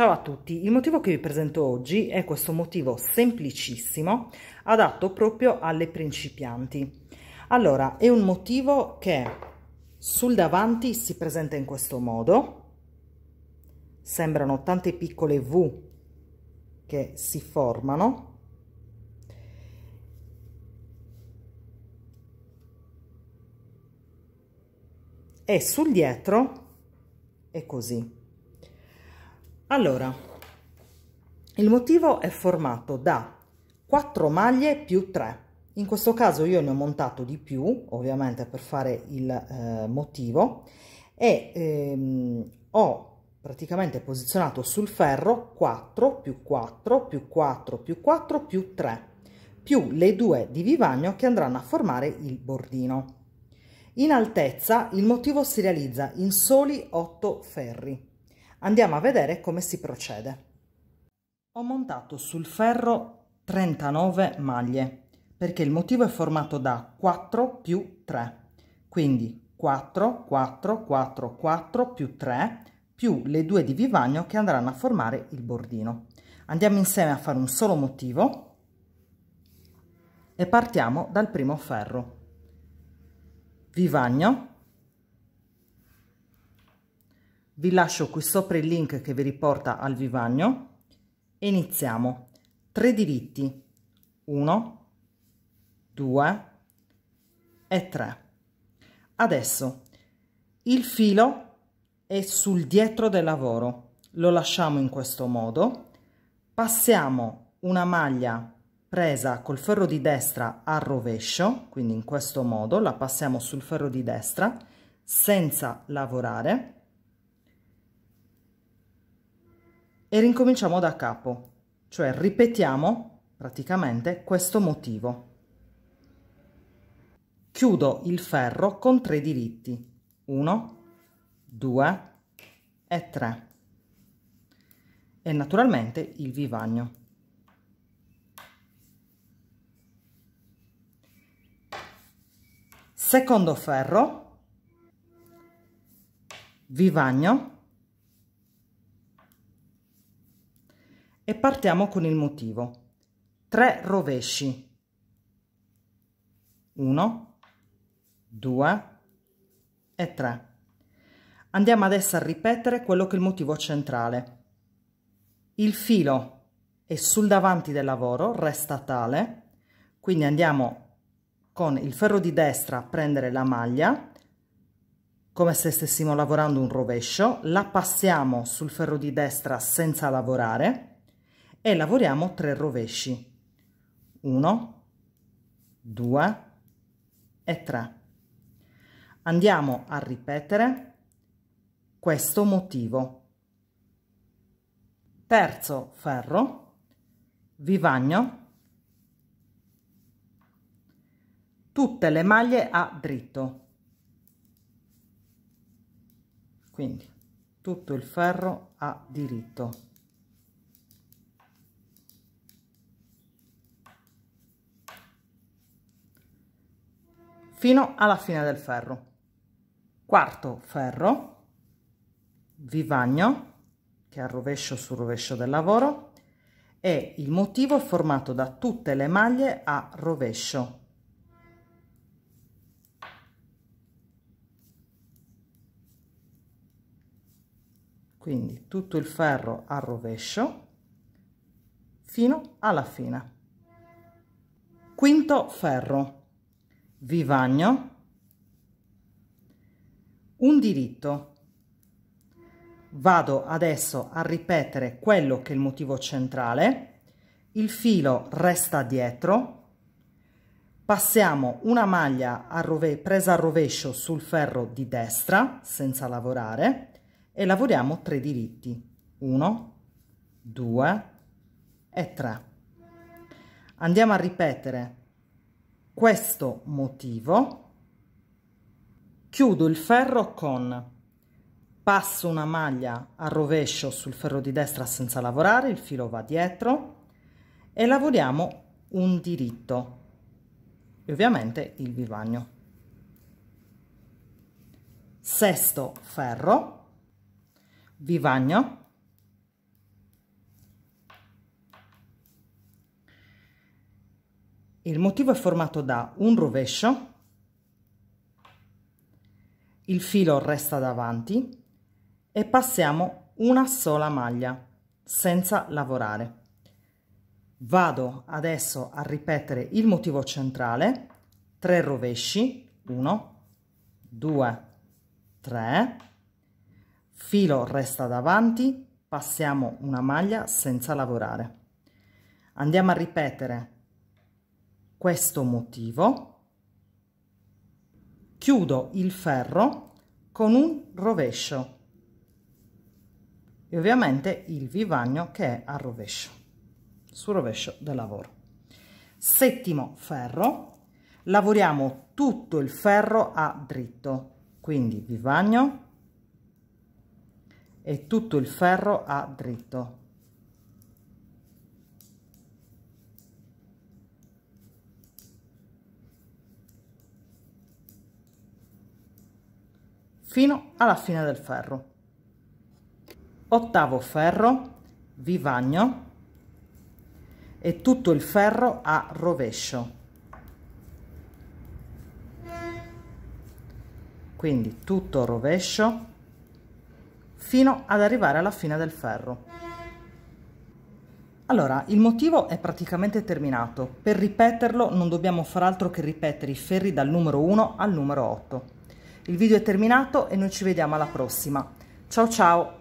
Ciao a tutti, il motivo che vi presento oggi è questo motivo semplicissimo adatto proprio alle principianti. Allora, è un motivo che sul davanti si presenta in questo modo, sembrano tante piccole V che si formano, e sul dietro è così. Allora, il motivo è formato da 4 maglie più 3. In questo caso io ne ho montato di più, ovviamente per fare il eh, motivo, e ehm, ho praticamente posizionato sul ferro 4 più 4 più 4 più 4 più 3 più le due di vivagno che andranno a formare il bordino. In altezza il motivo si realizza in soli 8 ferri. Andiamo a vedere come si procede. Ho montato sul ferro 39 maglie perché il motivo è formato da 4 più 3, quindi 4, 4, 4, 4 più 3 più le due di vivagno che andranno a formare il bordino. Andiamo insieme a fare un solo motivo e partiamo dal primo ferro. Vivagno, vi lascio qui sopra il link che vi riporta al vivagno e iniziamo 3 diritti 1 2 e 3 adesso il filo è sul dietro del lavoro lo lasciamo in questo modo passiamo una maglia presa col ferro di destra al rovescio quindi in questo modo la passiamo sul ferro di destra senza lavorare e rincominciamo da capo, cioè ripetiamo praticamente questo motivo. Chiudo il ferro con tre diritti, 1, 2 e 3 e naturalmente il vivagno. Secondo ferro, vivagno e partiamo con il motivo. 3 rovesci. 1, 2 e 3. Andiamo adesso a ripetere quello che è il motivo centrale. Il filo è sul davanti del lavoro, resta tale, quindi andiamo con il ferro di destra a prendere la maglia, come se stessimo lavorando un rovescio, la passiamo sul ferro di destra senza lavorare, e lavoriamo tre rovesci 1 2 e 3 andiamo a ripetere questo motivo terzo ferro vivagno tutte le maglie a dritto quindi tutto il ferro a diritto fino alla fine del ferro quarto ferro vivagno che è al rovescio sul rovescio del lavoro e il motivo è formato da tutte le maglie a rovescio quindi tutto il ferro a rovescio fino alla fine quinto ferro vivagno un diritto vado adesso a ripetere quello che è il motivo centrale il filo resta dietro passiamo una maglia a presa al rovescio sul ferro di destra senza lavorare e lavoriamo tre diritti 1 2 e 3 andiamo a ripetere questo motivo chiudo il ferro con passo una maglia a rovescio sul ferro di destra senza lavorare il filo va dietro e lavoriamo un diritto e ovviamente il vivagno sesto ferro vivagno Il motivo è formato da un rovescio, il filo resta davanti e passiamo una sola maglia senza lavorare. Vado adesso a ripetere il motivo centrale, 3 rovesci, 1, 2, 3, filo resta davanti, passiamo una maglia senza lavorare. Andiamo a ripetere questo motivo chiudo il ferro con un rovescio e ovviamente il vivagno che è a rovescio sul rovescio del lavoro settimo ferro lavoriamo tutto il ferro a dritto quindi vivagno e tutto il ferro a dritto fino alla fine del ferro ottavo ferro vivagno e tutto il ferro a rovescio quindi tutto rovescio fino ad arrivare alla fine del ferro allora, il motivo è praticamente terminato. Per ripeterlo non dobbiamo far altro che ripetere i ferri dal numero 1 al numero 8. Il video è terminato e noi ci vediamo alla prossima. Ciao ciao!